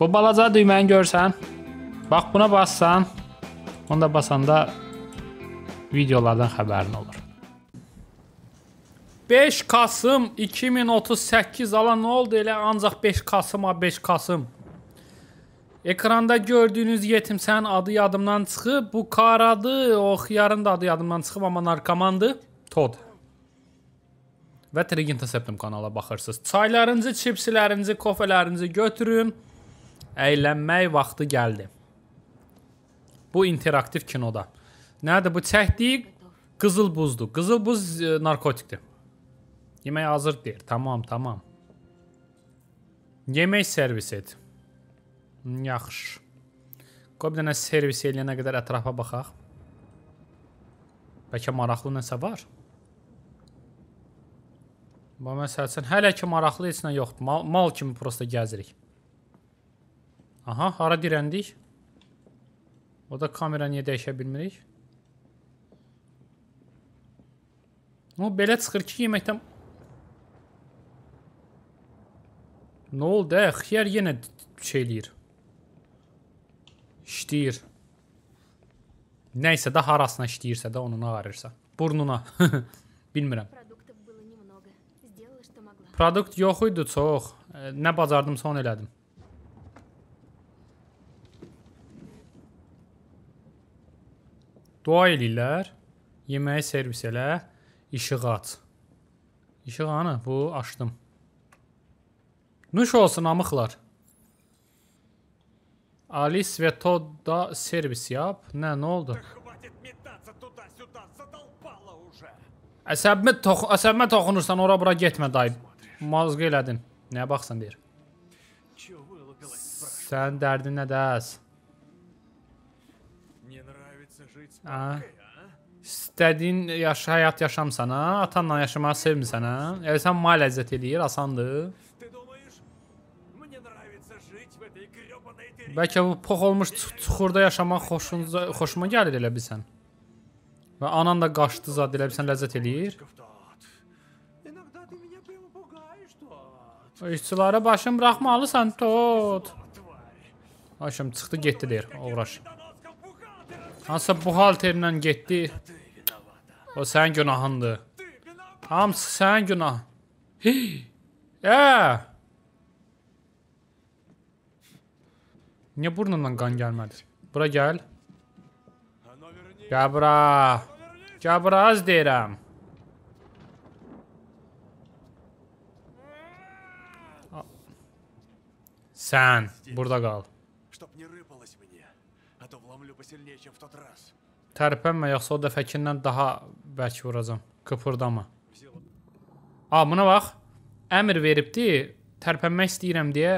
Bu balaca düyməni görsən. Bax buna bassan, onu da basanda videolardan xəbərin olur. 5 Kasım 2038 ala nə oldu elə ancaq 5 Kasım, 5 Kasım. Ekranda gördüyünüz yetimsən adı yadımdan çıxıb, bu karadı, o xiyarın da adı yadımdan çıxıb, amma narkomandı. Todd. Və Trigin Septim kanala baxırsınız. Çaylarınızı, çipslərinizi, kofelərinizi götürün. Əylənmək vaxtı gəldi. Bu interaktiv kinoda. Nədir bu çəkdiyi? Qızıl buzdur. Qızıl buz e, narkotikdir. Yemək hazır deyir. Tamam, tamam. Yemək servis et. Hmm, yaxşı. Qoy bir dənə servis eləyənə qədər ətrafa baxaq. Bəlkə maraqlı nəsə var. Bu məsələn hələ ki maraqlı heç nə yoxdur. Mal, mal kimi prosta gəzirik. Aha, hara dirəndik? O da kamera niyə dəyişə bilmirik? O, belə çıxır ki, yeməkdən... Nə oldu, ə? Xiyar yenə şey eləyir. İşləyir. Nəysə də harasına işləyirsə də onuna ağrırsa. Burnuna. Bilmirəm. Produkt yox idi çox. Nə bacardımsa onu elədim. Dua eləyirlər. Yeməyi servis elə. İşığı aç. İşıq hanı? Bu açdım. Nuş olsun amıqlar. Alice ve Todd da servis yap. Ne ne oldu? Əsəbimə tox əsəbimə toxunursan ora bura getmə dayı. Mazq elədin. Nəyə baxsan deyir. Sənin dərdin nədir? Hə. İstədiyin yaş həyat yaşamsan, hə? Atanla yaşamağı sevmirsən, hə? Yəni sən mal ləzzət eləyir, asandır. Bəlkə bu pox olmuş çuxurda yaşamaq xoşunuza xoşuma gəlir elə bilsən. Və anan da qaşdı zad elə bilsən ləzzət eləyir. İşçilərə başın buraxmalısan, tot. Aşım çıxdı getdi deyir, uğraş. Hansa buhalterinden getdi. O sen günahındı. Hamısı sen günah. Hey. Ə. Niyə burnundan qan gəlmədi? Bura gəl. Gəl bura. Gəl bura az deyirəm. Sen, burada kal. Tərpənmə, yoxsa o dəfəkindən daha bərk vuracam. Qıpırdama. A, buna bax. Əmr veribdi, tərpənmək istəyirəm deyə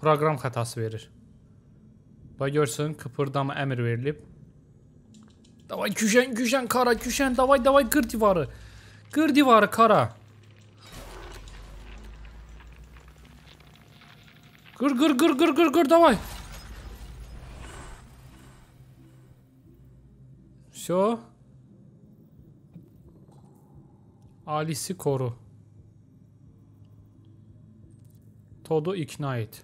proqram xətası verir. Bax görsün, qıpırdama əmr verilib. Davay gücən, gücən kara, gücən, davay, davay qır divarı. Qır divarı kara. Qır, qır, qır, qır, qır, qır, davay. Все. Alice'i koru. Todd'u ikna et.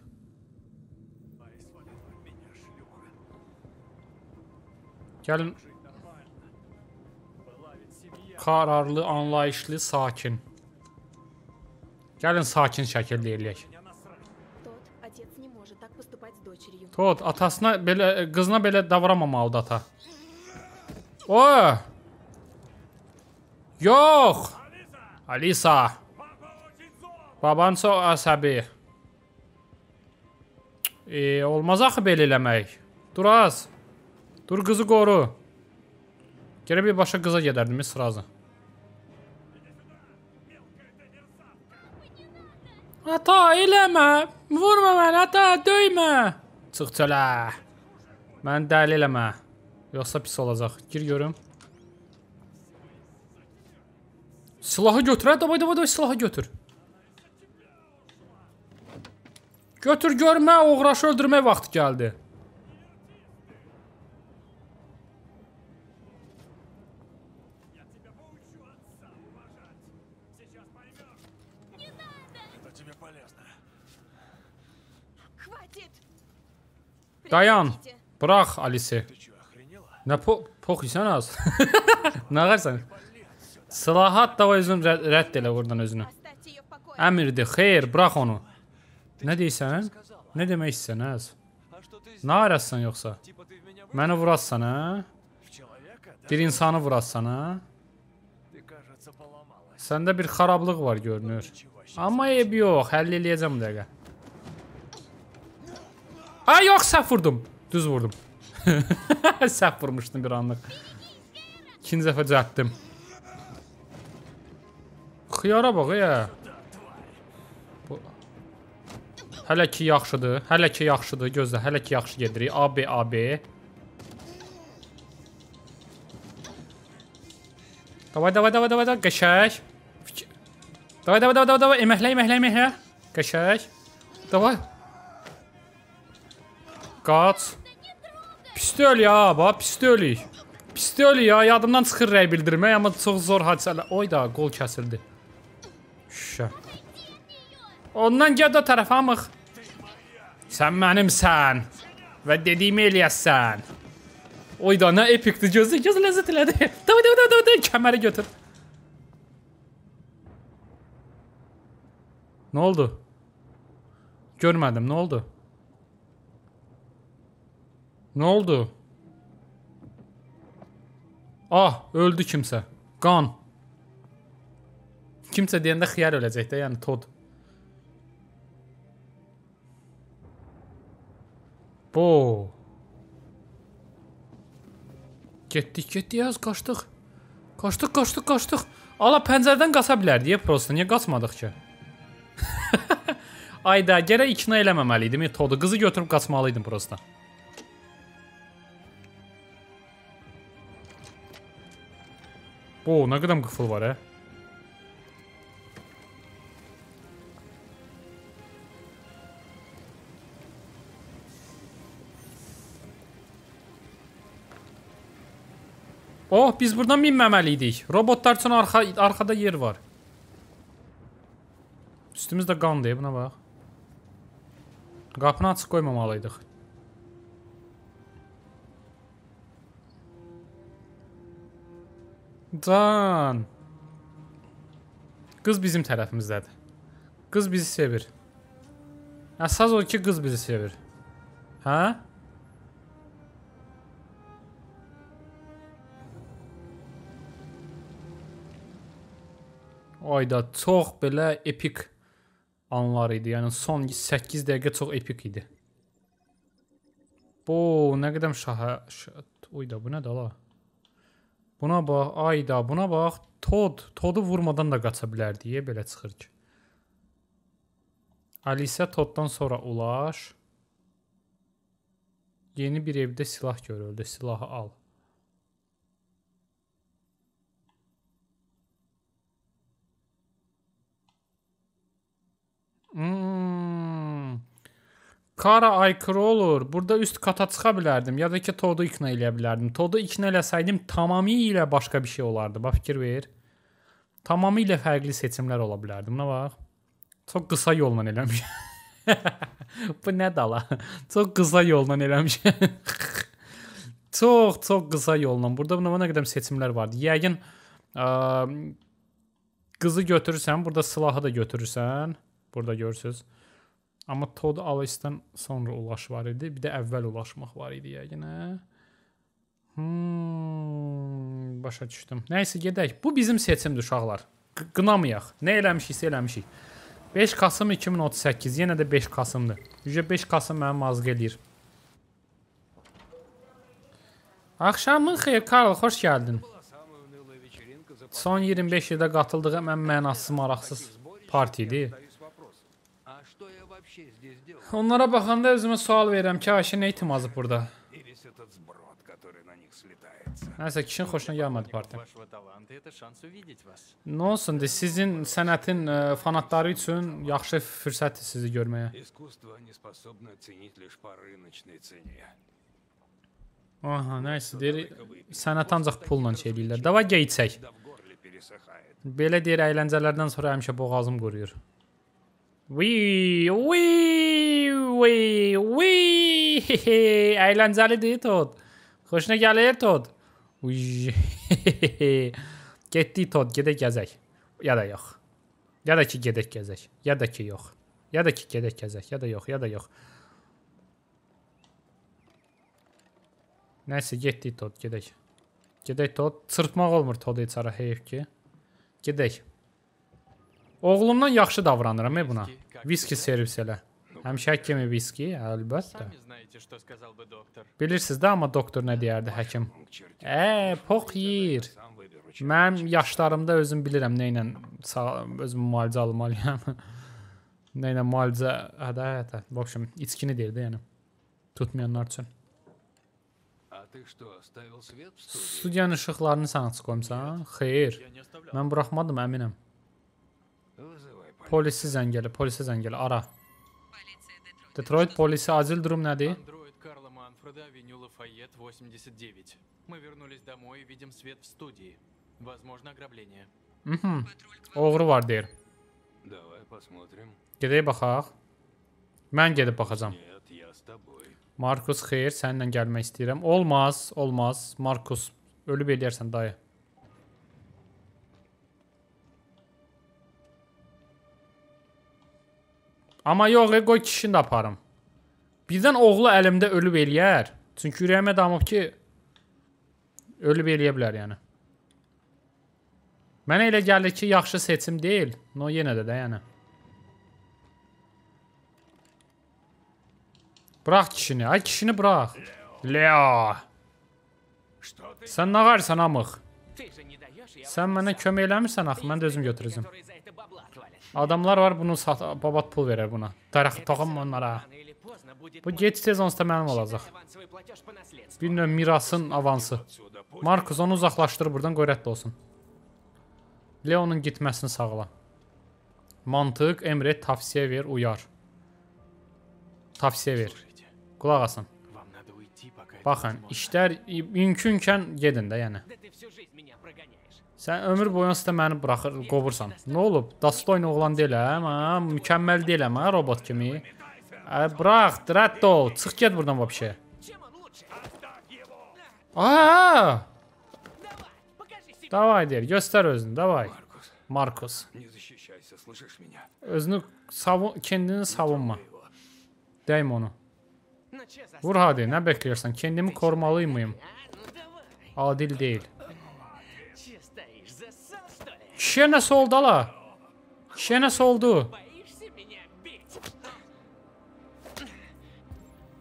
Gelin. Kararlı, anlayışlı, sakin. Gəlin sakin şəkildə eləyək. Tod, atasına belə qızına belə davranmamalıdır ata. O! Yox! Alisa! Baban çox əsəbi. E, olmaz axı belə eləmək. Dur az. Dur qızı qoru. Gərək bir başqa qıza gedərdim sırası. Ata, eləmə. Vurma məni, ata, döymə. Çıx çölə. Mən dəli eləmə. Yoxsa pis olacaq. Gir görüm. Silahı götür. Hə, davay, davay, davay, silahı götür. Götür görme oğraşı öldürme vaxtı geldi. Dayan. Bırak Alice'i. Nə po poxuysan az? Nə ağarsan? Silahat da o özün rəd rədd elə oradan özünü. Əmirdir, xeyr, burax onu. Nə deyirsən? Nə demək istəsən az? Nə arassan yoxsa? Məni vurassan, hə? Bir insanı vurassan, hə? Səndə bir xarablıq var görünür. Amma eb yox, həll eləyəcəm bu dəqiqə. Ay, yoxsa vurdum. Düz vurdum. Səhv vurmuşdum bir anlıq. İkinci dəfə cəhətdim. Xiyara bax, ya. Bu... Hələ ki yaxşıdır, hələ ki yaxşıdır, gözlə, hələ ki yaxşı gedirik. AB, AB. Davay, davay, davay, davay, davay, qəşək. Davay, davay, davay, davay, eməklə, eməklə, eməklə. Qəşək. Davay. Qaç. Qaç pistöl ya, bax pistölik. Pistöl ya, yadımdan çıxır rəy bildirmək, amma çox zor hadisələr. Oy da, qol kəsildi. Şüşə. Ondan gəd o tərəfə amıq. Sən mənimsən və dediyimi eləyəsən. Oy da, nə epikdir, gözlə, göz ləzzət elədi. Davay, davay, davay, davay, kəməri götür. Nə oldu? Görmədim, nə oldu? Nə oldu? Ah, öldü kimsə. Qan. Kimsə deyəndə xiyar öləcək də, yəni Tod. Bo. Getdik, getdik, az qaçdıq. Qaçdıq, qaçdıq, qaçdıq. Ala pəncərədən qaça bilərdi, ya prosta, niyə qaçmadıq ki? Ayda, gərək ikna eləməməli idim, Todu qızı götürüb qaçmalı idim prosta. Oo nə qədəm qıfıl var, hə? Oh, biz buradan minməməli idik. Robotlar üçün arxa, arxada yer var. Üstümüzdə qandır, buna bax. Qapını açıq qoymamalıydıq. Can. Qız bizim tərəfimizdədir. Qız bizi sevir. Əsas o ki, qız bizi sevir. Hə? Ayda çox belə epik anlar idi. Yəni son 8 dəqiqə çox epik idi. Bu nə qədəm şahə... Şah... Uyda, bu nədir la? Buna bax, ayda, buna bax. Tod, Todu vurmadan da qaça bilərdi, belə çıxır ki. Alisə Toddan sonra ulaş. Yeni bir evdə silah görüldü. Silahı al. Hmm. Kara aykırı olur. Burada üst kata çıxa bilərdim. Ya da ki, Todu ikna eləyə bilərdim. Todu ikna eləsəydim tamamilə başqa bir şey olardı. Bax fikir ver. Tamamilə fərqli seçimlər ola bilərdi. Buna bax. Çox qısa yolla eləmişəm. Bu nə dala? Çox qısa yolla eləmişəm. çox, çox qısa yolla. Burada buna nə qədər seçimlər vardı. Yəqin ə, qızı götürürsən, burada silahı da götürürsən. Burada görürsüz. Amma Todd Allisdən sonra ulaş var idi. Bir də əvvəl ulaşmaq var idi yəqin, hə? Hmm, başa düşdüm. Nəysə gedək. Bu bizim seçimdir uşaqlar. Q qınamayaq. Nə eləmişiksə eləmişik. 5 Kasım 2038. Yenə də 5 Kasımdır. Yücə 5 Kasım mənim mazıq eləyir. Axşamın xeyir Karl, xoş gəldin. Son 25 ildə qatıldığı mən mənasız maraqsız partiyadır. Onlara baxanda özümə sual verirəm ki, Ayşə nə itim azıb burada? Nəsə, kişinin xoşuna gəlmədi partiya. Nə olsun, de, sizin sənətin ə, e, fanatları üçün yaxşı fürsətdir sizi görməyə. Aha, nəysə, deyir, sənət ancaq pulla şey edirlər. Dava geyitsək. Belə deyir, əyləncələrdən sonra həmişə boğazım quruyur. Oui, oui, oui, oui. Aylan zəlidir Tod. Xoşuna gəlir Tod. Uy. Getdik Tod, gedək gəzək. Ya da yox. Ya da ki gedək gəzək. Ya da ki yox. Ya da ki gedək gəzək. Ya da yox, ya da yox. Nəsə getdik Tod, gedək. Gedək Tod. Çırpmaq olmur Todu içara heyif ki. Gedək. Oğlumdan yaxşı davranıram e buna. Viski servis elə. Həmişə kimi viski, hə, əlbəttə. Bilirsiniz də, amma doktor nə deyərdi həkim? Ə, e, pox yeyir. Mən yaşlarımda özüm bilirəm nə ilə özüm müalicə almalıyam. nə ilə müalicə, hə də, hə də. В общем, içkini deyir də, yəni. Tutmayanlar üçün. Studiyanın işıqlarını sən açıq qoymusan? Xeyr. Mən buraxmadım, əminəm. Polisi zəng elə, polisi zəng elə, ara. Detroit polisi acil durum nədir? Android Карла Манфреда, авеню Лафайет, 89. Мы вернулись домой и видим свет в студии. Возможно, ограбление. Угу. Oğru var deyir. Давай посмотрим. Gedək baxaq. Mən gedib baxacağam. Markus, xeyr, səninlə gəlmək istəyirəm. Olmaz, olmaz. Markus, ölüb eləyərsən dayı. Amma yox, e, qoy kişini də aparım. Birdən oğlu əlimdə ölüb eləyər. Çünki ürəyimə damıb ki, ölüb eləyə bilər yəni. Mənə elə gəlir ki, yaxşı seçim deyil. No yenə də də yəni. Bırax kişini. Ay kişini bırax. Leo. Sən nə qarsan amıq? Sən mənə kömək eləmirsən axı, mən də özüm götürəcəm. Adamlar var bunu sat, babat pul verər buna. Daraq toxunma onlara. Bu gec tez onsuz da mənim olacaq. Bir növ mirasın avansı. Markus onu uzaqlaşdır buradan qoyrətli olsun. Leonun gitməsini sağla. Mantıq, emr et, tavsiyə ver, uyar. Tavsiyə ver. Qulaq asın. Baxın, işlər mümkünkən gedin də, yəni. Sən ömür boyu onsuz da məni buraxır, qovursan. Nə olub? Dastoyun oğlan deyiləm, ha? Hə? Mükəmməl deyiləm, ha? Hə? Robot kimi. Ə, hə, bırax, rədd ol. Çıx get buradan vəbşə. Aaa! Davay deyir, göstər özünü, davay. Markus. Özünü savun, kendini savunma. Dəymə onu. Vur hadi, nə bəkləyirsən? Kendimi korumalıyım mıyım? Adil deyil. Şene solda la. Şene soldu.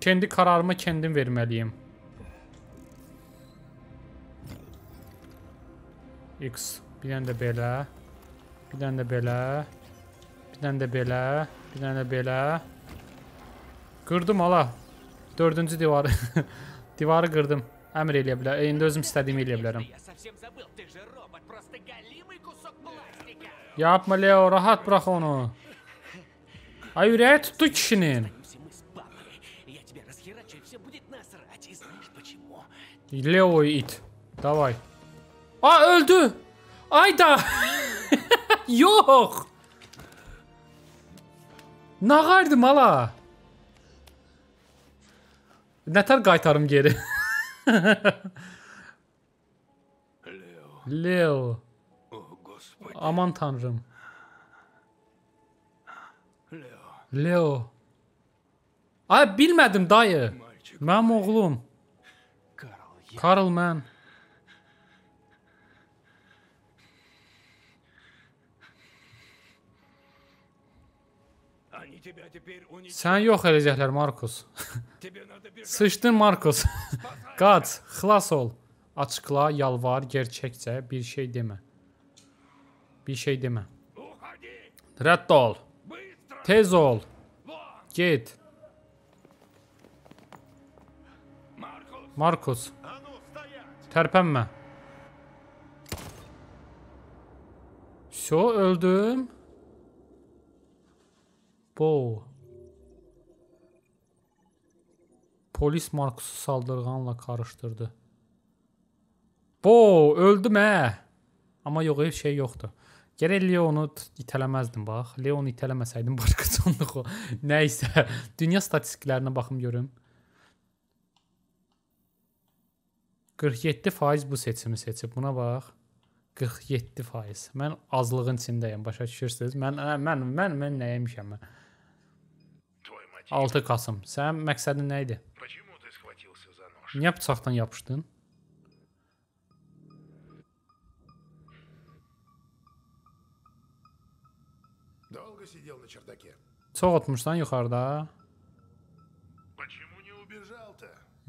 Kendi kararımı kendim vermeliyim. X. Bir tane de belə. Bir tane de belə. Bir tane de belə. Bir tane de belə. Qırdım ala. Dördüncü divarı. divarı qırdım. Əmr eləyə bilər. İndi özüm istədiyimi eləyə bilərəm. совсем забыл, ты же робот, просто голимый кусок пластика. Yapma Leo, rahat bırak onu. Ay üreye tuttu kişinin. Leo it. Давай. Aa öldü. Ayda. Yok. Nağardım hala. Nətər qaytarım geri. Leo. Oh, Господи. Aman tanrım. Leo. Leo. Ay bilmədim dayı. Mənim oğlum. Karl mən. Sən yox eləyəcəklər Markus. Sıçdın Markus. Qaç, xilas ol. Açıkla, yalvar, gerçekse bir şey deme. Bir şey deme. Redd ol. Tez ol. Git. Markus. Terpenme. Все, öldüm. Bo. Polis Markus'u saldırganla karıştırdı. Bo, öldüm hə. Amma yox, heç şey yoxdur. Gərək Leonu itələməzdim bax. Leonu itələməsəydim başqa canlıq o. Nə isə dünya statistiklərinə baxım görüm. 47% bu seçimi seçib. Buna bax. 47%. Mən azlığın içindəyəm, başa düşürsüz? Mən ə, hə, mən mən mən nəyəmişəm mən? 6 Kasım. Sənin məqsədin nə idi? Niyə bıçaqdan yapışdın? Soğutmuşsan yuxarıda.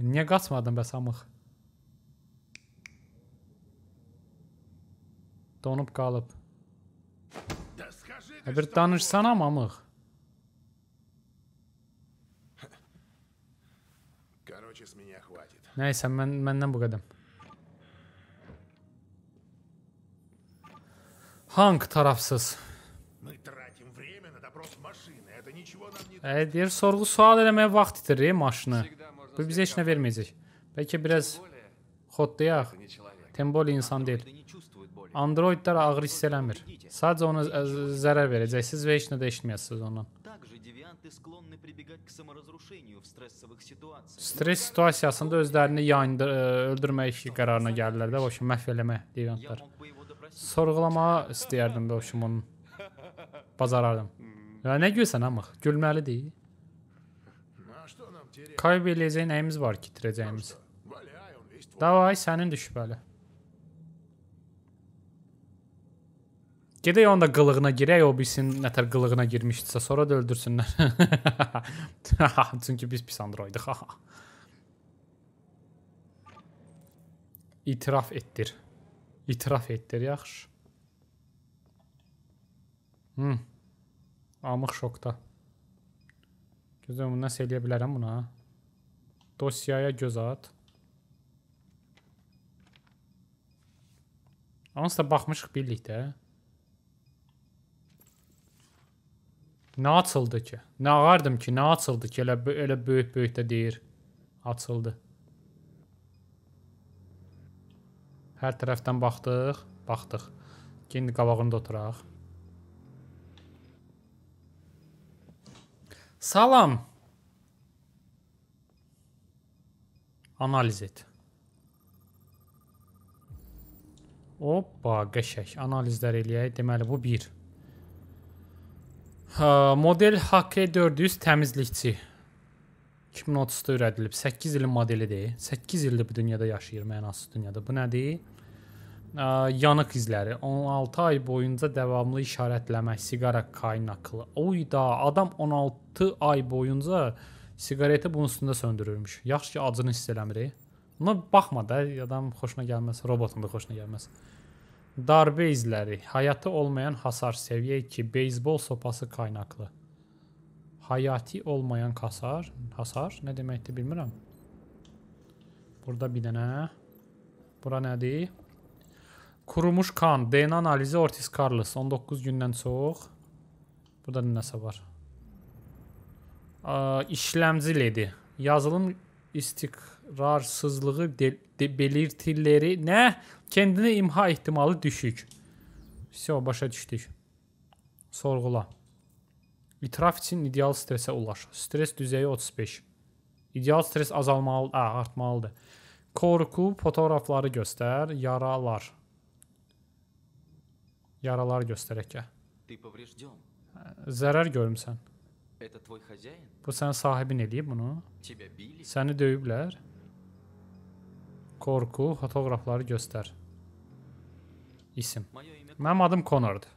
Niyə qaçmadın bəs amıq? Donub qalıb. Ə, bir danışsana amıq. Короче, с меня хватит. Nəysə, mən, məndən bu qədəm. Hank tarafsız? E, deyir, sorğu sual eləməyə vaxt itirir maşını. Bu bizə heç nə verməyəcək. Bəlkə biraz xodlayaq. Temboli insan deyil. Androidlər ağır hiss eləmir. Sadəcə ona zərər verəcəksiniz və heç nə də eşitməyəsiniz ondan. Stres situasiyasında özlərini yayındır, э, öldürmək qərarına gəldilər də, boşun məhv eləmə deviantlar. Sorğulamağa istəyərdim də boşun onu. Bacarardım. Ya nə gülsən amıq? Gülməlidir. Qayb eləyəcək nəyimiz var ki, itirəcəyimiz. Davay, sənindir şübhəli. Gedək onda qılığına girək, o bilsin nətər qılığına girmişdisə, sonra da öldürsünlər. Çünki biz pis androidıq. İtiraf etdir. İtiraf etdir, yaxşı. Hmm. Amıq şokda. Gözəm, nəsə eləyə bilərəm buna. Dosyaya göz at. Hansısa baxmışıq birlikdə. Nə açıldı ki? Nə ağardım ki? Nə açıldı ki? Elə, elə böyük-böyük də deyir. Açıldı. Hər tərəfdən baxdıq. Baxdıq. İndi qabağında oturaq. Salam. Analiz et. Hoppa, qəşək. Analizlər eləyək. Deməli, bu 1. Hə, model HK400 təmizlikçi. 2030-da öyrədilib. 8 ilin modelidir. 8 ildir bu dünyada yaşayır mənasız dünyada. Bu nədir? yanıq izləri 16 ay boyunca davamlı işarətləmək siqara qaynaqlı. Oy da, adam 16 ay boyunca siqareti bunun üstündə söndürürmüş. Yaxşı ki, acını hiss eləmirik. Buna baxma da, adam xoşuna gəlməz, robotun da xoşuna gəlməz. Darbə izləri, həyatı olmayan hasar seviyə 2, beysbol sopası qaynaqlı. Hayati olmayan hasar, hasar nə deməkdir bilmirəm. Burada bir dənə. Bura nədir? Kurumuş kan, DNA analizi Ortiz Carlos. 19 gündən çox. Burada nəsə var. A, işləmci ledi. Yazılım istikrarsızlığı belirtiləri. Nə? Kendini imha ehtimalı düşük. Всё, başa düşdük. Sorğula. İtiraf üçün ideal stressə ulaş. Stres düzəyi 35. İdeal stres azalmalı, ə, artmalıdır. Korku fotoqrafları göstər, yaralar. Yaralar göstərək. Zərər görmüsən. Bu sənin sahibin eləyib bunu. Səni döyüblər. Qorxu, fotoqrafları göstər. İsim. Mənim adım Connordur.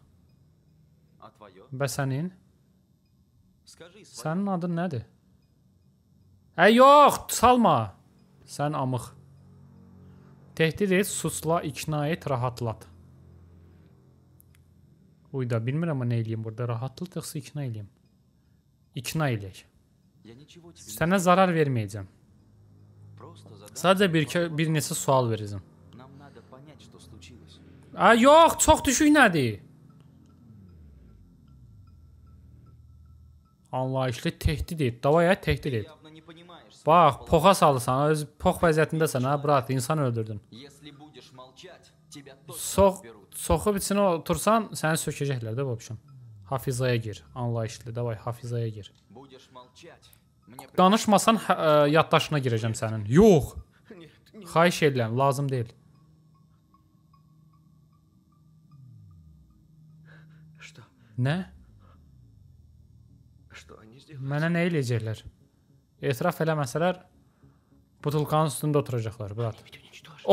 Və sənin? Sənin adın nədir? Ə yox, salma. Sən amıq. Təhdid et, susla, ikna et, rahatlat. Uy da bilmirəm nə eləyim burada. Rahatlıq yoxsa ikna eləyim? İkna eləyək. Sənə zarar verməyəcəm. Sadəcə bir, bir neçə sual verəcəm. A, yox, çox düşük nədir? Anlayışlı tehdid et. Davaya tehdid et. Bax, poxa salırsan, öz pox vəziyyətindəsən, hə, brat, insan öldürdün. Sox Soxub içinə otursan, səni sökəcəklər də vəbşəm. Hafizaya gir, anlayışlı, davay hafizaya gir. Danışmasan hə, ə, yaddaşına girəcəm sənin. Yox. Xahiş edirəm, lazım deyil. Nə? Mənə nə eləyəcəklər? Etiraf eləməsələr butulkanın üstündə oturacaqlar, brat.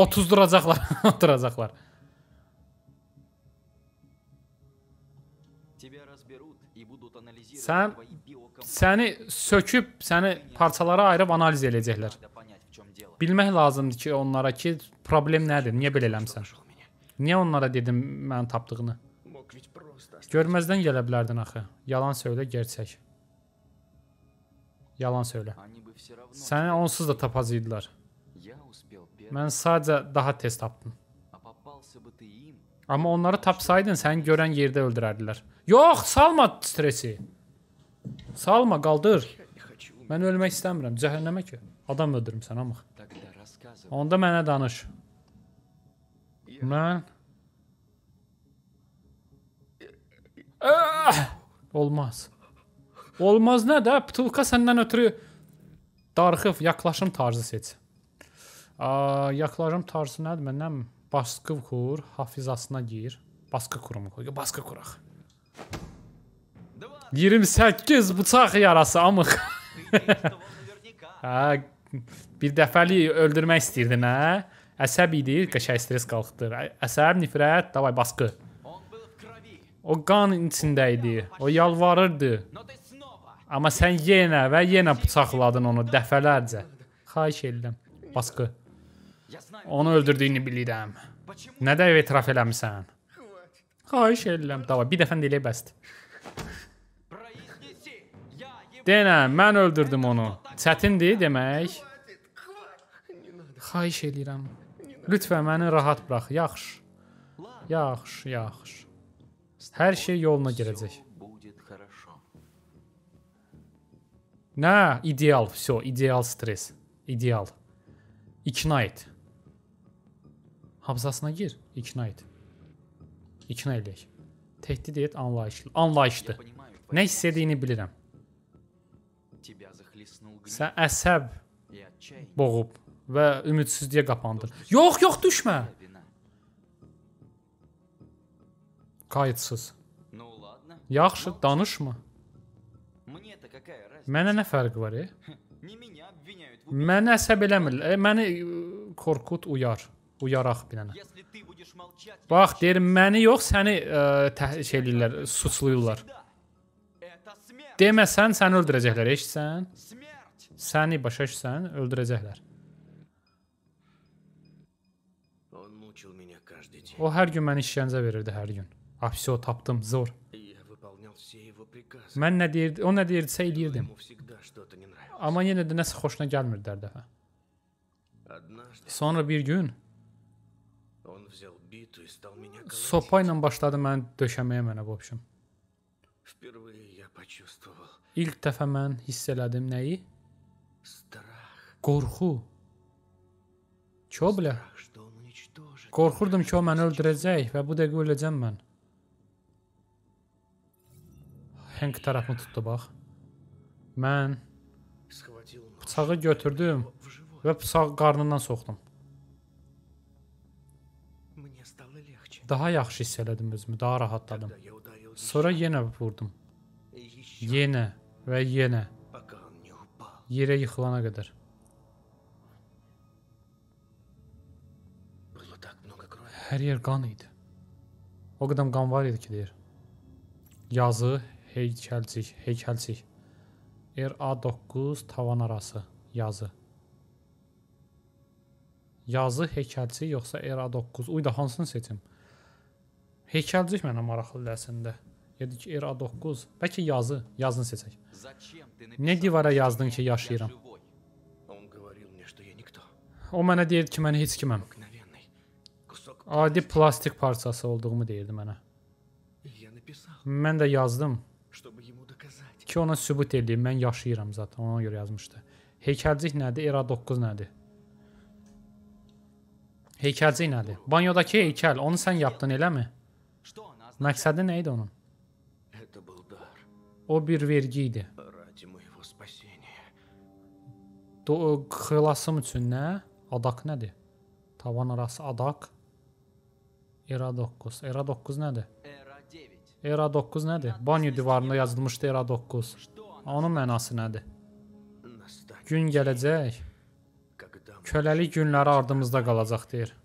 30 duracaqlar, oturacaqlar. Sən səni söküb, səni parçalara ayırıb analiz eləyəcəklər. Bilmək lazımdır ki, onlara ki, problem nədir, niyə belə eləmsən? Niyə onlara dedim mən tapdığını? Görməzdən gələ bilərdin axı. Yalan söylə, gerçək. Yalan söylə. Səni onsuz da tapacaqdılar. Mən sadəcə daha tez tapdım. Amma onları tapsaydın, səni görən yerdə öldürərdilər. Yox, salma stresi. Salma, qaldır. Mən ölmək istəmirəm. Cəhənnəmə ki. Adam öldürmüsən amma. Onda mənə danış. Mən Əh! Ah! Olmaz. Olmaz nə də? Putulka səndən ötürü darıxıb yaxlaşım tarzı seç. A, yaxlaşım tarzı nədir? Məndən baskı kur, hafizasına gir. Baskı kurumu qoy. Baskı kuraq. 28 bıçaq yarası amıq. hə, bir dəfəlik öldürmək istəyirdin, hə? Əsəb idi, qəşəng stres qalxdı. Əsəb, nifrət, davay basqı. O qan içində idi. O yalvarırdı. Amma sən yenə və yenə bıçaqladın onu dəfələrcə. Xahiş edirəm, basqı. Onu öldürdüyünü bilirəm. Nə dəyə etiraf eləmisən? Xahiş edirəm, davay. Bir dəfə də elə bəsdir. Denə, mən öldürdüm onu. Çətindir demək. Xahiş edirəm. Lütfən məni rahat burax. Yaxşı. Yaxşı, yaxşı. Hər şey yoluna girəcək. Nə? İdeal. Все, ideal stres. İdeal. İkna et. Habzasına gir. İkna et. İkna eləyək. Tehdid et anlayışlı. Anlayışlı. Nə istədiyini bilirəm. Sən əsəb boğub və ümidsizliyə qapandın. Yox, yox, düşmə. Qayıtsız. Yaxşı, danışma. Mənə nə fərqi var, e? Məni əsəb eləmirlər. E, məni qorxut e, uyar. Uyaraq bilənə. Bax, deyir, məni yox, səni ə, e, təhrik eləyirlər, suçlayırlar. Deməsən, səni öldürəcəklər, eşitsən? səni başa düşsən, öldürəcəklər. O hər gün mənə işgəncə verirdi hər gün. Apsio tapdım, zor. Mən nə deyirdi, o nə deyirdisə eləyirdim. Amma yenə də nəsə xoşuna gəlmirdi hər dəfə. Sonra bir gün sopa ilə başladı məni döşəməyə mənə bu общем. İlk dəfə mən hiss elədim nəyi? qorxu. Çox bilər. Qorxurdum ki, o məni öldürəcək və bu dəqiqə öləcəm mən. Hank tərəfimi tutdu bax. Mən bıçağı götürdüm və bıçağı qarnından soxdum. Daha yaxşı hiss elədim özümü, daha rahatladım. Sonra yenə vurdum. Yenə və yenə. Yerə yıxılana qədər. Hər yer qan idi. O qədər qan var idi ki, deyir. Yazı heykəlcik, heykəlcik. RA9 er tavan arası yazı. Yazı heykəlcik yoxsa RA9? Er Uy da hansını seçim? Heykəlcik mənə maraqlıdır əslində. Dedik ki, RA9. Er Bəlkə yazı, yazını seçək. Niyə divara yazdın ki, yaşayıram? O mənə deyir ki, mən heç kiməm. Adi plastik parçası olduğumu deyirdi mənə. Mən də yazdım ki, ona sübut edeyim, mən yaşayıram zaten, ona görə yazmışdı. Heykəlcik nədir? Era 9 nədir? Heykəlcik nədir? Banyodakı heykəl, onu sən yaptın, eləmi? Məqsədi nə idi onun? O bir vergi idi. Xilasım э, üçün nə? Adak nədir? Tavan arası adak. Era 9. Era 9 nədir? Era 9 nədir? Banyo divarında yazılmışdı Era 9. Onun mənası nədir? Gün gələcək. Köləlik günləri ardımızda qalacaq deyir.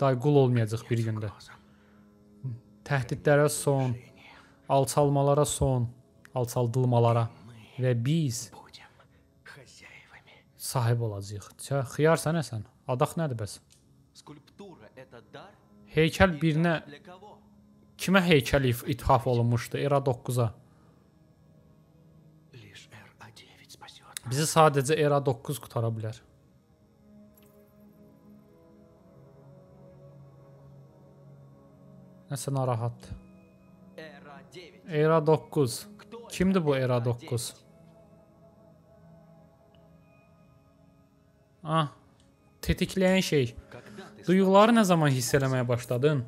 Day qul olmayacaq bir gündə. Təhdidlərə son, alçalmalara son, alçaldılmalara və biz sahib olacağıq. Xiyar sənəsən. Adaq nədir bəs? Skulptura это дар Heykəl birinə kimə heykəl ithaf olunmuşdu? Era 9-a. Bizi sadəcə era 9 qutara bilər. Nəsə narahat. Era 9. Kimdir bu Era 9? Ah. Tetikləyən şey. Duyğuları nə zaman hiss eləməyə başladın?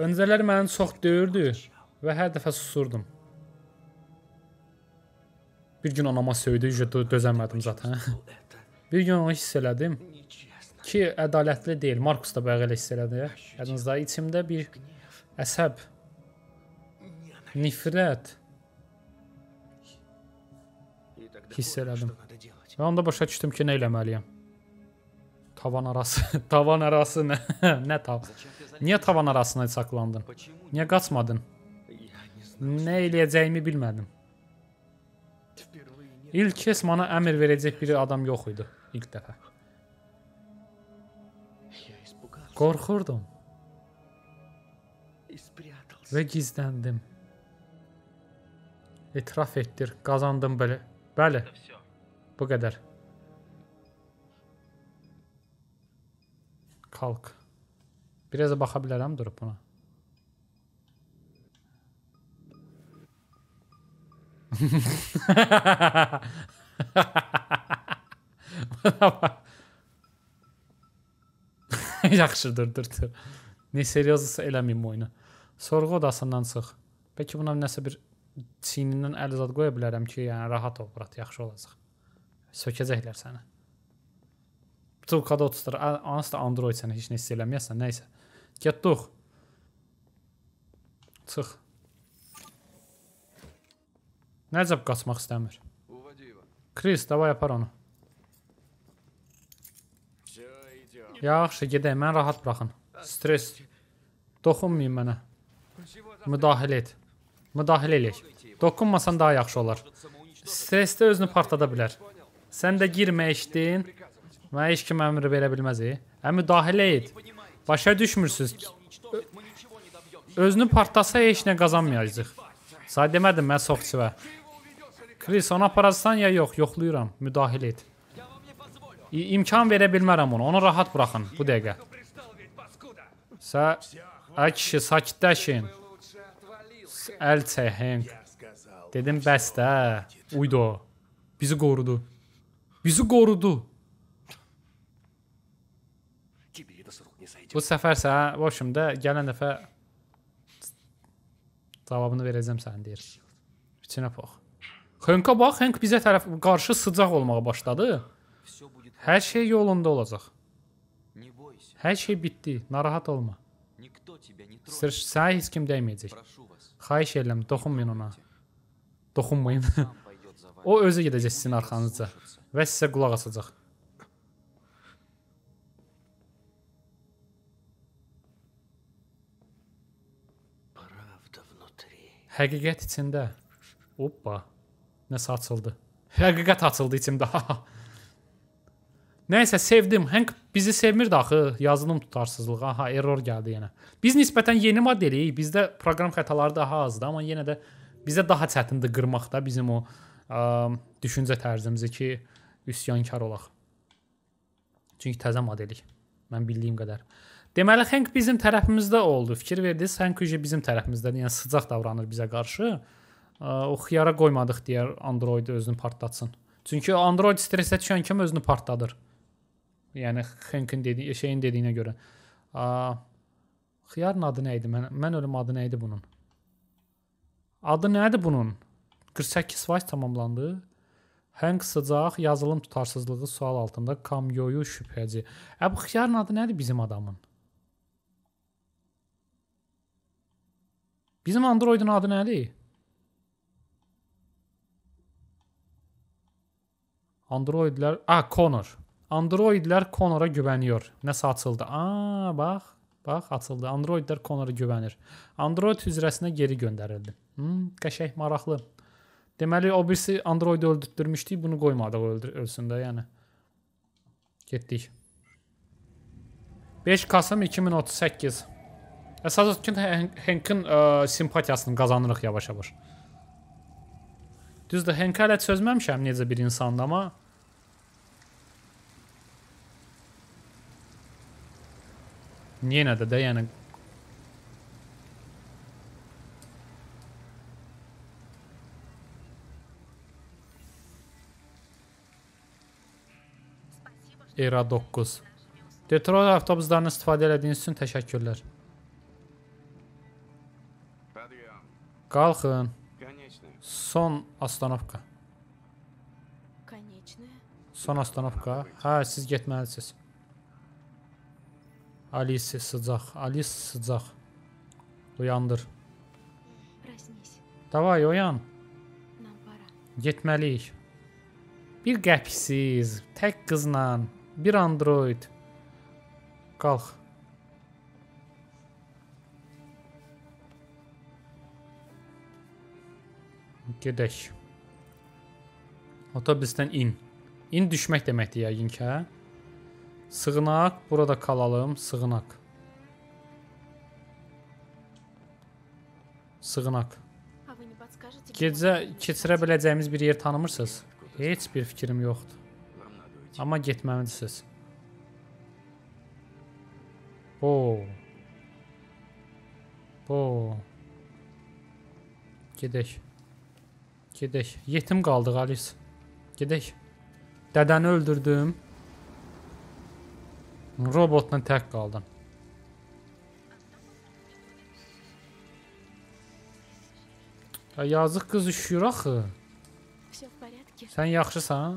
Öncələr məni çox döyürdü və hər dəfə susurdum. Bir gün anama söydü, dözəmədim zaten. bir gün onu hiss elədim ki, ədalətli deyil. Markus da bayaq elə hiss elədi. Yadınızda içimdə bir əsəb, nifrət hiss elədim. Və onda başa düşdüm ki, nə eləməliyəm. Tavan arası. tavan arası ne? ne tav? Niyə tavan arasına çaqlandın? Niyə qaçmadın? Nə eləyəcəyimi bilmədim. İlk kez mənə əmr verəcək bir adam yox idi ilk dəfə. Qorxurdum. Və gizləndim. Etiraf etdir, qazandım belə. Bəli. Bu qədər. Kalk. Biraz da baxa bilərəm durub buna. Yaxşı, dur, dur, dur. Ne seriozsa eləməyim oyunu. Sorğu odasından çıx. Bəlkə buna nəsə bir çiynindən əl uzad qoya bilərəm ki, yəni rahat ol, brat, yaxşı olacaq. Sökəcəklər səni. Butulkada otur. Hansısa Android sən heç nə hiss eləməyəsən, nəysə. Getdik. Çıx. Nəcəb qaçmaq istəmir. Kris, davay apar onu. Yaxşı, gedək, mən rahat buraxın. Stres. Doxunmayın mənə. Müdaxilə et. Müdaxilə eləyək. Dokunmasan daha yaxşı olar. Stresdə özünü partada bilər. Sən də girmə eşdin. Mənə heç kim əmr verə bilməz. Hə müdaxilə et. Başa düşmürsüz. Özünü partlasa heç nə qazanmayacağıq. Say demədim mən soxçıva. Chris ona apararsan ya yox, yoxluyuram. Müdaxilə et. İ imkan verə bilmərəm ona. Onu rahat buraxın bu dəqiqə. Sə ay kişi sakitləşin. Əl çək Hank. Dedim bəs də. Hə. Uydu. Bizi qorudu. Bizi qorudu. verməyəcəm. Bu səfər sənə boşumda gələn dəfə cavabını verəcəm sənin deyir. İçinə pox. Henka bax, Henk bizə tərəf qarşı sıcaq olmağa başladı. Hər şey yolunda olacaq. Hər şey bitdi, narahat olma. Sırf sənə heç kim dəyməyəcək. Xahiş edirəm, toxunmayın ona. Toxunmayın. o özü gedəcək sizin arxanızca və sizə qulaq asacaq. Həqiqət içində. Hoppa. Nəsə açıldı. Həqiqət açıldı içimdə. Nəysə sevdim. Hank bizi sevmir axı. Yazılım tutarsızlığı. Aha, error gəldi yenə. Biz nisbətən yeni modelik. Bizdə proqram xətaları daha azdır, amma yenə də bizə daha çətindir qırmaqda bizim o ə, düşüncə tərzimizi ki, üsyankar olaq. Çünki təzə modelik. Mən bildiyim qədər. Deməli Hənk bizim tərəfimizdə oldu. Fikir verdiniz, Hənk ücə bizim tərəfimizdədir. Yəni sıcaq davranır bizə qarşı. O xiyara qoymadıq deyər Android özünü partlatsın. Çünki Android stressə düşən kimi özünü partladır. Yəni Hənkin dediyi şeyin dediyinə görə. Xiyarın adı nə idi? Mən mən ölüm adı nə idi bunun? Adı nə idi bunun? 48% tamamlandı. Hənk sıcaq yazılım tutarsızlığı sual altında Kamyoyu şübhəci. Ə bu xiyarın adı nədir bizim adamın? Bizim Androidin adı nədir? Androidlər, a, Connor. Androidlər Connora güvəniyor. Nəsə açıldı. A, bax, bax açıldı. Androidlər Connora güvənir. Android hücrəsinə geri göndərildi. Hmm, qəşəng, maraqlı. Deməli o birisi Android öldürmüşdük, bunu qoymadıq öldür ölsün də, yəni. Getdik. 5 Kasım 2038. Əsas üçün Henkin simpatiyasını qazanırıq yavaş-yavaş. Düzdür, Henkə hələ sözməmişəm necə bir insandı, amma... Yenə də də, yəni... Era 9 Detroit avtobuslarını istifadə elədiyiniz üçün təşəkkürlər. Kalkın. Son astanovka. Son astanovka. Hə, siz getməlisiniz. Alisi sıcaq. Alis sıcaq. Uyandır. Davay, oyan. Getməliyik. Bir qəpsiz, tək qızla, bir android. Qalx. Gedək. Otobüsdən in. İn düşmək deməkdir yəqin ki, hə? Sığınaq, burada qalalım, sığınaq. Sığınaq. Gecə keçirə biləcəyimiz bir yer tanımırsınız? Heç bir fikrim yoxdur. Amma getməlisiniz. Bo. Bo. Gedək. Gedək. Yetim qaldıq, Alice. Gedək. Dədəni öldürdüm. Robotla tək qaldım. Ya, yazıq qız üşüyür axı. Sən yaxşısan?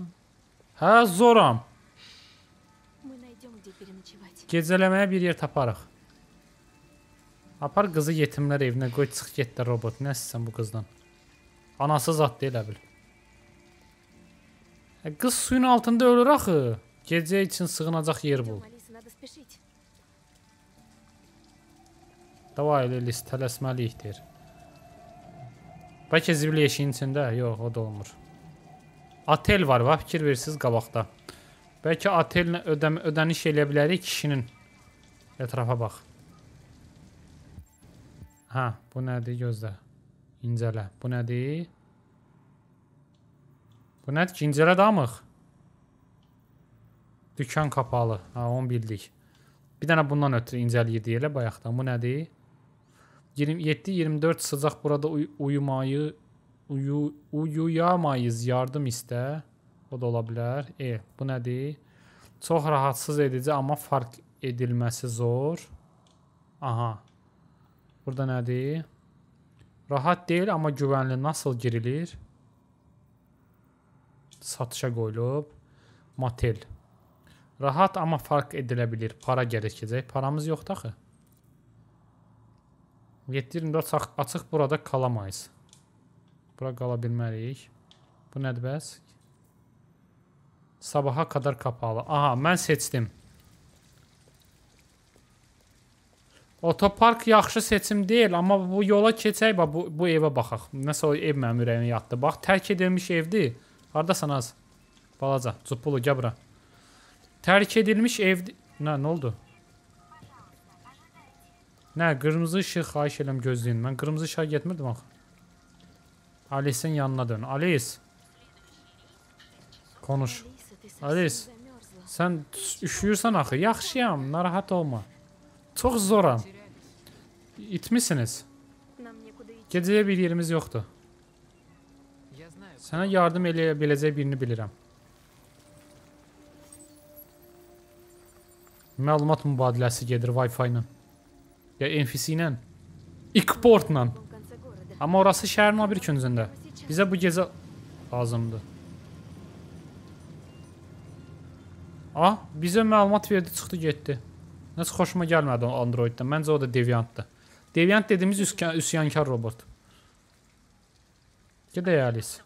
Hə, zoram. Gecələməyə bir yer taparıq. Apar qızı yetimlər evinə qoy, çıx get də robot. Nəsisən bu qızdan? Anası zad elə bil. E, qız suyun altında ölür axı. Gecə üçün sığınacaq yer bul. Davay, Lilis, tələsməliyik deyir. Bəlkə zibil yeşiyin içində? Yox, o da olmur. Atel var, va, fikir versiz qabaqda. Bəlkə atellə ödəm ödəniş eləyə bilərik kişinin. Ətrafa bax. Ha, bu nədir? Gözlə. İncələ. Bu nədir? Bu nədir ki, incələ damıq. Dükan qapalı. Ha, onu bildik. Bir dənə bundan ötürü incəliyirdi elə bayaqdan. Bu nədir? 27-24 sıcaq burada uy uyumayı uyu uyuyamayız. Yardım istə. O da ola bilər. E, bu nədir? Çox rahatsız edici, amma fərq edilməsi zor. Aha. Burada nədir? Rahat deyil, amma güvənli. Nasıl girilir? Satışa qoyulub. Motel. Rahat, amma fark edilə bilir. Para gərəkəcək. Paramız yoxdur axı. 7-24 açıq, açıq burada qalamayız. Bura qala bilməliyik. Bu nədir bəs? Sabaha qədər qapalı. Aha, mən seçdim. Otopark yaxşı seçim deyil, amma bu yola keçək, bax bu, bu evə baxaq. Nəsə o ev mənim ürəyimə yatdı. Bax, tərk edilmiş evdir. Hardasan az? Balaca, cupulu gəl bura. Tərk edilmiş evdir. Nə, nə oldu? Nə, qırmızı işıq xahiş eləm gözləyin. Mən qırmızı işığa getmirdim axı. Alisin yanına dön. Alis. Konuş. Alis. Sən üşüyürsən axı. Yaxşıyam, narahat olma. Çox zoram. İtmisiniz. Gecəyə bir yerimiz yoxdur. Sənə yardım eləyə biləcək birini bilirəm. Məlumat mübadiləsi gedir Wi-Fi ilə. Ya NFC ilə. İkport ilə. Amma orası şəhərin o bir küncündə. Bizə bu gecə lazımdır. Ah, bizə məlumat verdi, çıxdı, getdi. Nəsə xoşuma gəlmədi o Androiddən. Məncə o da Deviantdır. Deviant dediyimiz üsyan üsyankar robot. Gedək Alice.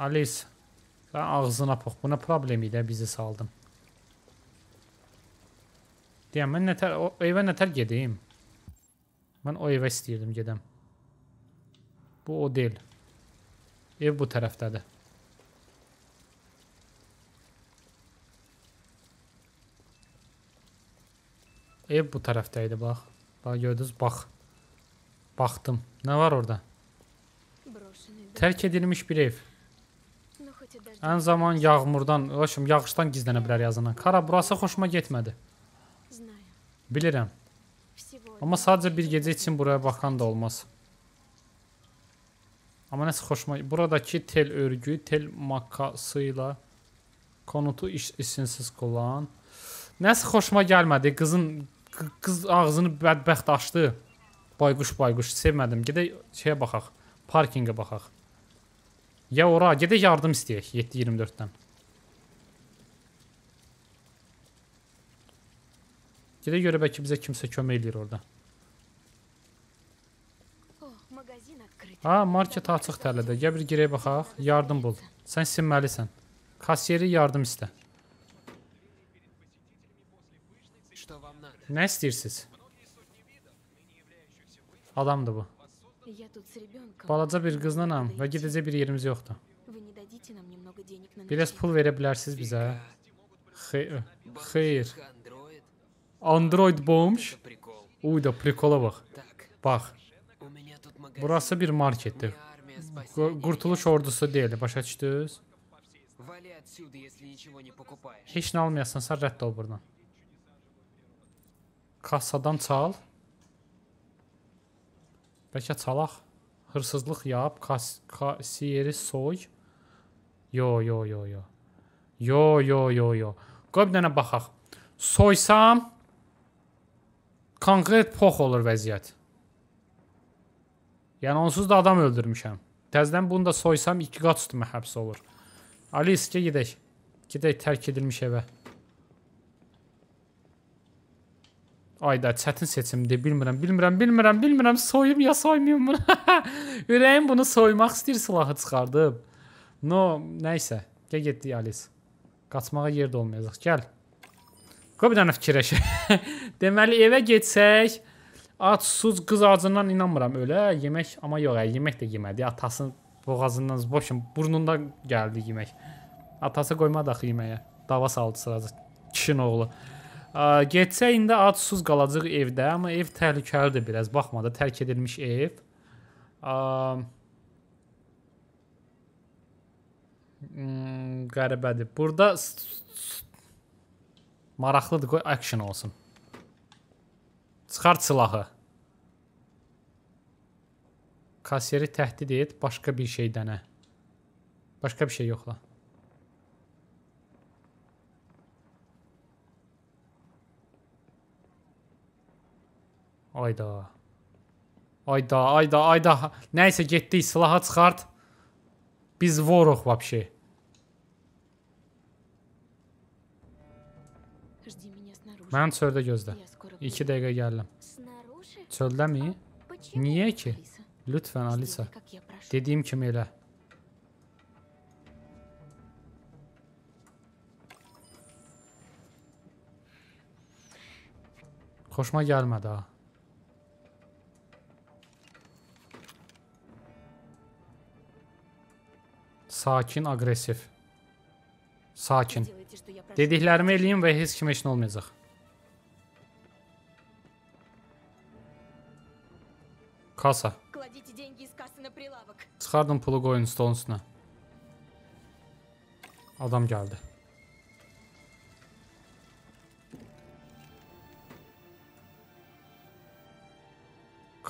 Alice. Sən ağzına pox. Buna problem idi, bizi saldın. Deyəm, mən nətər, o evə nətər gedim? Mən o evə istəyirdim gedəm. Bu o deyil. Ev bu tərəfdədir. Ev bu tərəfdə idi bax. Bax gördünüz bax. Baxdım. Nə var orada? Tərk edilmiş bir ev. Ən zaman yağmurdan, hoşum yağışdan gizlənə bilər yazılan. Kara burası xoşuma getmədi. Bilirəm. Amma sadəcə bir gecə üçün buraya baxan da olmaz. Amma nəsə xoşuma... Buradakı tel örgü, tel makası ilə konutu iş, işsinsiz qulan. Nəsə xoşuma gəlmədi. Qızın qız ağzını bədbəxt açdı. Bayquş bayquş sevmədim. Gedək şeyə baxaq. Parkinqə baxaq. Ya ora gedək yardım istəyək 7-24-dən. Gedək görə bəlkə bizə kimsə kömək eləyir orada. Ha, market açıq tələdə. Gəl bir girək baxaq. Yardım bul. Sən sinməlisən. Kasiyeri yardım istə. Nə istəyirsiniz? Adamdır bu. Balaca bir qızlanam və gedəcək bir yerimiz yoxdur. Biraz pul verə bilərsiniz bizə. Xeyr. Xeyr. Android bomş. Uy da prikola bax. Bax. Burası bir marketdir. Qurtuluş ordusu deyil, başa düşdünüz? Heç nə almayasansa rədd ol buradan. Kassadan çal. Bəlkə çalaq. Hırsızlıq yap, kas kasiyeri soy. Yo, yo, yo, yo. Yo, yo, yo, yo. Qoy bir dənə baxaq. Soysam konkret pox olur vəziyyət. Yəni onsuz da adam öldürmüşəm. Təzədən bunu da soysam 2 qat üstümə həbs olur. Alice, gedək. Gedək tərk edilmiş evə. Ay da çətin seçimdir. Bilmirəm, bilmirəm, bilmirəm, bilmirəm. Soyum ya soymayım bunu. Ürəyim bunu soymaq istəyir silahı çıxardıb. No, nə isə. Gəl getdik Alice. Qaçmağa yer də olmayacaq. Gəl. Qoy bir dənə fikirləşək. Deməli evə getsək, aç, susuz qız acından inanmıram ölə. Yemək, amma yox, ə, yemək də yemədi. Atasının boğazından boşun burnunda gəldi yemək. Atası qoymadı axı yeməyə. Dava saldı sıracı kişinin oğlu. Getsə indi adsuz qalacaq evdə, amma ev təhlükəlidir biraz. Baxma da tərk edilmiş ev. Hmm, qəribədir. Burada maraqlıdır, qoy action olsun. Çıxar silahı. Kasseri təhdid et başqa bir şeydənə. Başqa bir şey yoxla. Ayda. Ayda, ayda, ayda. Nəysə getdik, silaha çıxart. Biz voruq вообще. Mən çöldə gözlə. 2 dəqiqə gəldim. Çöldəmi? Niyə ki? Lütfən Alisa. Dediyim kimi elə. Xoşuma gəlmədi ha. Sakin, aqressiv. Sakin. Dediklərimi eləyim və heç kimə heç nə olmayacaq. Kasa. Çıxardım pulu qoyun stolun üstünə. Adam gəldi.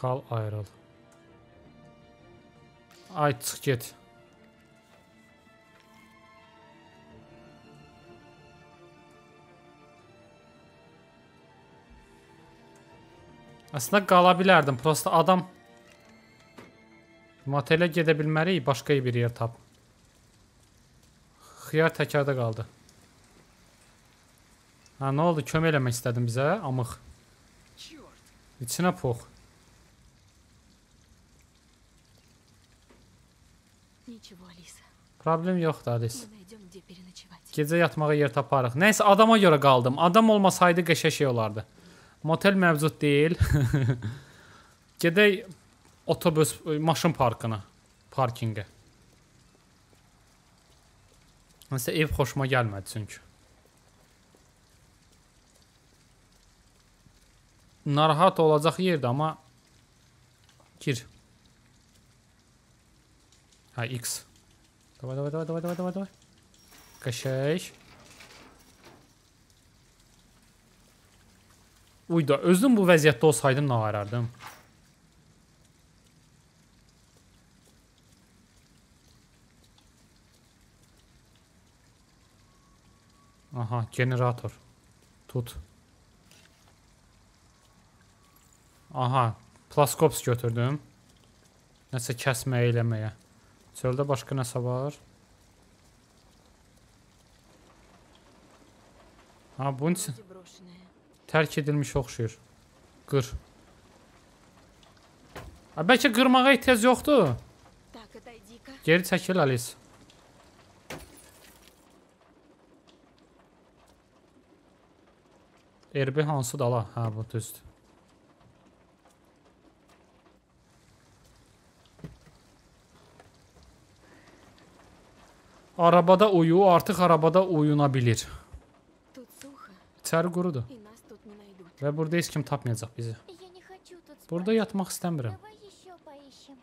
Kal ayrıl. Ay çıx get. Əslində qala bilərdim. Prosta adam motelə gedə bilməliyik, başqa bir yer tap. Xiyar təkərdə qaldı. Hə, nə oldu? Kömək eləmək istədin bizə, amıq. İçinə pox. Problem yoxdur, Adis. Gecə yatmağa yer taparıq. Nəysə, adama görə qaldım. Adam olmasaydı qəşə şey olardı. Motel mövcud değil. Gedək otobüs e, maşın parkına, parkinge. Nəsə ev hoşuma gelmedi çünkü. Narahat olacaq yerdə ama. gir. Ha X. Давай, давай, давай, давай, давай, давай, давай. Кощаешь. Uy da özüm bu vəziyyətdə olsaydım nə arardım? Aha, generator. Tut. Aha, plaskops götürdüm. Nəsə kəsməyə eləməyə. Çöldə başqa nəsə var? Ha, bunun üçün... Tərk edilmiş oxşuyur. Qır. Ha, bəlkə qırmağa ehtiyac yoxdur. Geri çəkil Alice. RB hansı dala? Hə, bu düzdür. Arabada uyu, artıq arabada uyuna bilir. İçəri qurudur. Və burada heç kim tapmayacaq bizi. Burada yatmaq istəmirəm.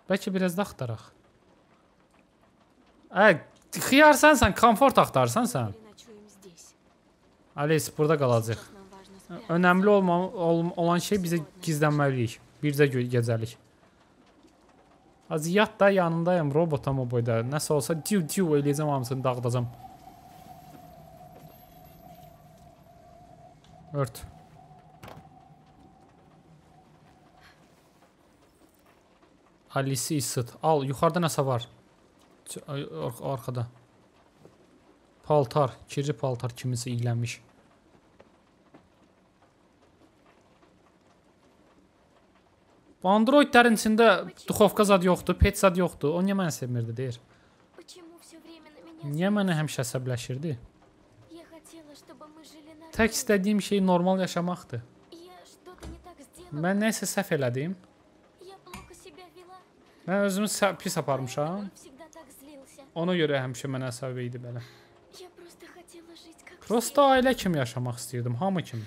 Bəlkə biraz da axtaraq. Ə, xiyarsan sən, komfort axtarsan sən. Alice, burada qalacaq. Önəmli olma, ol, olan şey bizə gizlənməliyik. Bircə gecəlik. Az yat da yanındayım, robotam o boyda. Nəsə olsa diu-diu eləyəcəm hamısını dağıdacam. Ört. Ört. Alisi isıt. Al, yuxarıda nəsə var. Ar arxada. Paltar, kirli paltar kiminsə iylənmiş. Androidlərin içində duxovka zad yoxdur, pet zad yoxdur. O niyə məni sevmirdi deyir. Niyə mənə həmişə əsəbləşirdi? Tək istədiyim şey normal yaşamaqdır. Mən nəsə səhv elədim. Mən özümü pis aparmışam. Ona görə həmişə mənə əsəbi idi belə. Prosta ailə kimi yaşamaq istəyirdim, hamı kimi.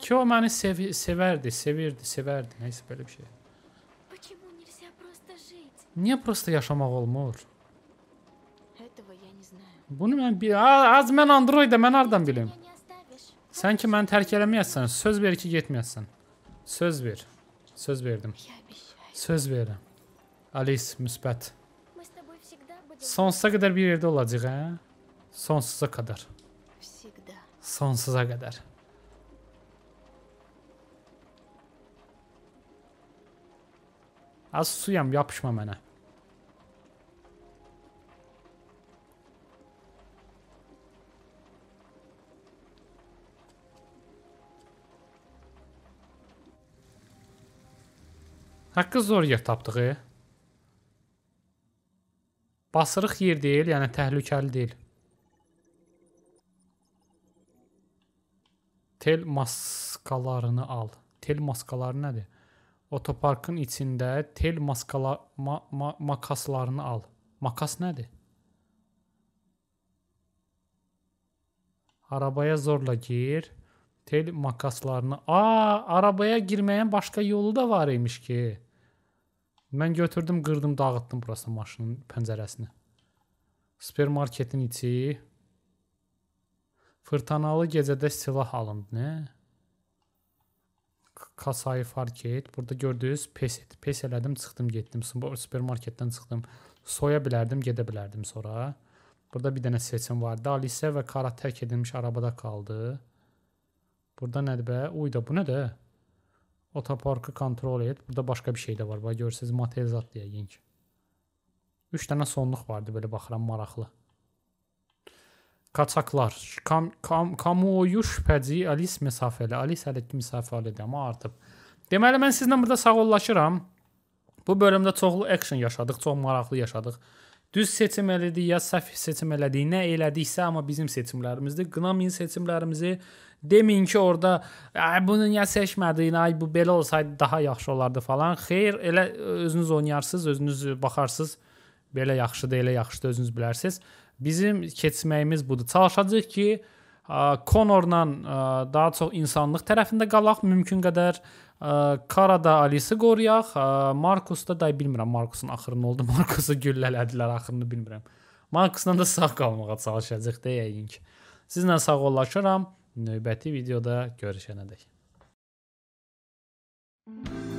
Ki o məni sev sevərdi, sevirdi, sevərdi, nəysə belə bir şey. Niyə prosta yaşamaq olmur? Bunu mən bir... Az mən Android-də, mən hardan bilim? Sən ki, məni tərk eləməyəsən, söz ver ki, getməyəsən. Söz ver. Söz verdim. Söz verirəm. Alice, müsbət. Sonsuza qədər bir yerdə olacaq, hə? Sonsuza qədər. Sonsuza qədər. Az suyam, yapışma mənə. Haqqı zor yer tapdığı. Basırıq yer deyil, yəni təhlükəli deyil. Tel maskalarını al. Tel maskaları nədir? Otoparkın içində tel maskalar ma ma makaslarını al. Makas nədir? Arabaya zorla gir. Tel makaslarını. A, arabaya girməyin başqa yolu da var imiş ki. Mən götürdüm, qırdım, dağıtdım burasını maşının pəncərəsini. Supermarketin içi. Fırtınalı gecədə silah alındı, nə? Kasayı fark et. Burada gördünüz, pes et. Pes elədim, çıxdım, getdim. Supermarketdən çıxdım. Soya bilərdim, gedə bilərdim sonra. Burada bir dənə seçim vardı. Alisə və Kara tərk edilmiş arabada qaldı. Burada nədir bə? Uy da bu nədir? Otoparkı kontrol et. Burada başqa bir şey də var. Bax görürsüz materizat yəqin ki. 3 dənə sonluq vardı belə baxıram maraqlı. Qaçaqlar. Kam, kam, kamuoyu şübhəci Alis məsafəli. Alis hələtli məsafəlidir amma artıb. Deməli mən sizlə burada sağollaşıram. Bu bölümdə çoxlu action yaşadıq, çox maraqlı yaşadıq. Düz seçim elədi ya səhv seçim elədi. Nə elədiksə amma bizim seçimlərimizdir. Qınamayın seçimlərimizi. Deməyin ki, orada ay bunu niyə seçmədin? Ay bu belə olsaydı daha yaxşı olardı falan. Xeyr, elə özünüz oynayarsınız, özünüz baxarsınız. Belə yaxşıdır, elə yaxşıdır özünüz bilərsiniz. Bizim keçməyimiz budur. Çalışacağıq ki, Konorla daha çox insanlıq tərəfində qalaq mümkün qədər. Kara da Alisi qoruyaq. Markus da day bilmirəm Markusun axırı nə oldu. Markusu güllələdilər axırını bilmirəm. Markusdan da sağ qalmağa çalışacaq deyəyin ki. Sizlə sağollaşıram. Növbəti videoda görüşənədək. Thank you